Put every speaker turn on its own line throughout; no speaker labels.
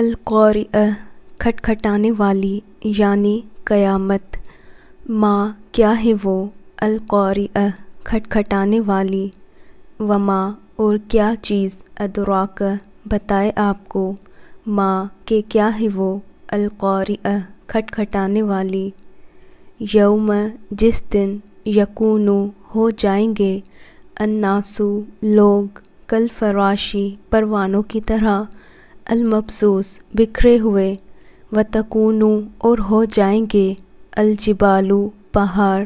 अलकौर खटखटाने वाली यानि क़यामत माँ क्या है वो अलकौर खटखटाने वाली व माँ और क्या चीज़ अदराक बताए आपको माँ के क्या है वो अलकौर खटखटाने वाली यौम जिस दिन यकूनू हो जाएंगे अन्नासु लोग कल फराशी परवानों की तरह अलमबसूस बिखरे हुए व तकूनू और हो जाएंगे अलजिबालू पहाड़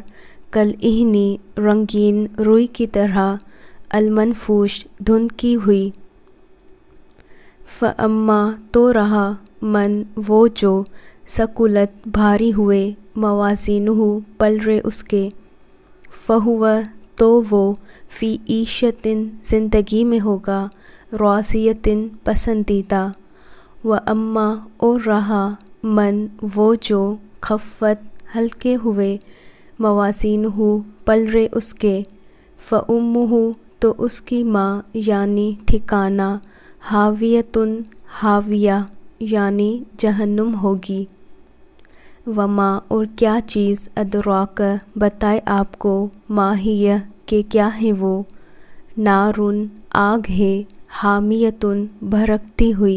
कल इहनी रंगीन रुई की तरह अलमनफूश धुन की हुई फम्मा तो रहा मन वो जो सकुलत भारी हुए मवासिनहु पलरे उसके फ़हुआ तो वो फ़ी ईशतिन ज़िंदगी में होगा रौसियतिन पसंदीदा व अम्मा और रहा मन वो जो खफ़त हल्के हुए मवासिन हो पलरे उसके फ़म हो तो उसकी माँ यानी ठिकाना हावियतुन हाविया यानी जहन्नुम होगी व माँ और क्या चीज़ अदरक बताए आपको माहिया के क्या है वो नारुन आग है हामियतुन भरकती हुई